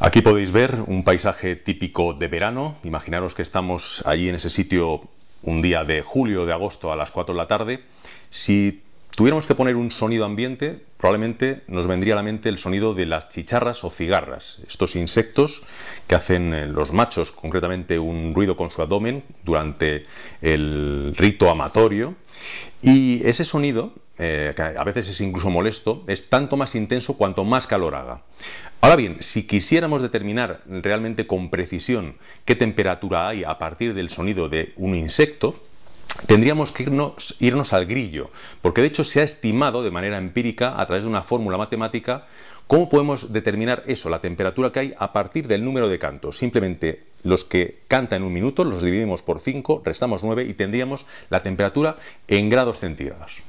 Aquí podéis ver un paisaje típico de verano. Imaginaros que estamos allí en ese sitio un día de julio o de agosto a las 4 de la tarde. Si tuviéramos que poner un sonido ambiente, probablemente nos vendría a la mente el sonido de las chicharras o cigarras, estos insectos que hacen eh, los machos, concretamente un ruido con su abdomen durante el rito amatorio. Y ese sonido eh, que a veces es incluso molesto, es tanto más intenso cuanto más calor haga. Ahora bien, si quisiéramos determinar realmente con precisión qué temperatura hay a partir del sonido de un insecto, tendríamos que irnos, irnos al grillo, porque de hecho se ha estimado de manera empírica, a través de una fórmula matemática, cómo podemos determinar eso, la temperatura que hay a partir del número de cantos. Simplemente los que canta en un minuto los dividimos por 5, restamos 9 y tendríamos la temperatura en grados centígrados.